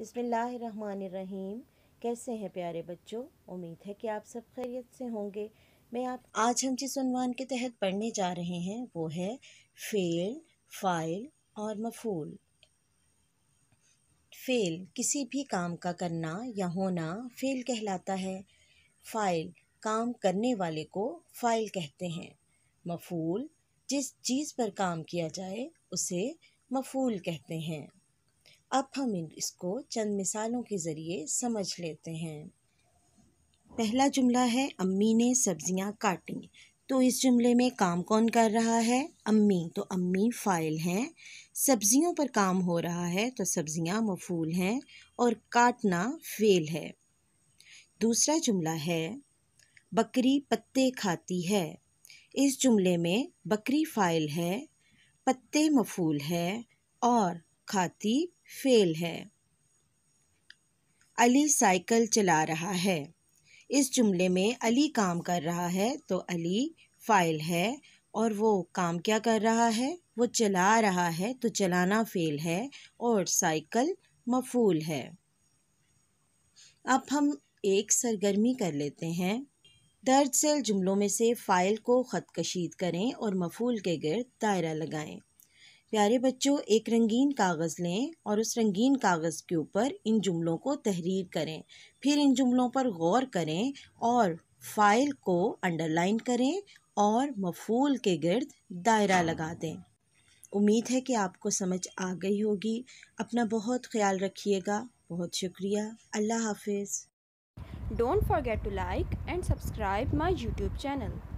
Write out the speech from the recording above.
रहीम कैसे हैं प्यारे बच्चों उम्मीद है कि आप सब खैरियत से होंगे मैं आप आज हम जिस उनवान के तहत पढ़ने जा रहे हैं वो है फेल फाइल और मफूल फेल किसी भी काम का करना या होना फेल कहलाता है फाइल काम करने वाले को फाइल कहते हैं मफूल जिस चीज़ पर काम किया जाए उसे मफूल कहते हैं अब हम इसको चंद मिसालों के ज़रिए समझ लेते हैं पहला जुमला है अम्मी ने सब्जियां काटी तो इस जुमले में काम कौन कर रहा है अम्मी तो अम्मी फ़ाइल हैं सब्जियों पर काम हो रहा है तो सब्जियां मफूल हैं और काटना फेल है दूसरा जुमला है बकरी पत्ते खाती है इस जुमले में बकरी फ़ाइल है पत्ते मफूल है और खाती फेल है अली साइकिल चला रहा है इस जुमले में अली काम कर रहा है तो अली फ़ाइल है और वो काम क्या कर रहा है वो चला रहा है तो चलाना फ़ेल है और साइकिल मफूल है अब हम एक सरगर्मी कर लेते हैं दर्ज सेल जुमलों में से फ़ाइल को ख़त कशीद करें और मफूल के गिरद दायरा लगाएं प्यारे बच्चों एक रंगीन कागज़ लें और उस रंगीन कागज़ के ऊपर इन जुमलों को तहरीर करें फिर इन जुमलों पर गौर करें और फाइल को अंडरलाइन करें और मफूल के गर्द दायरा लगा दें उम्मीद है कि आपको समझ आ गई होगी अपना बहुत ख्याल रखिएगा बहुत शुक्रिया अल्लाह हाफिज़ don't forget to like and subscribe my YouTube channel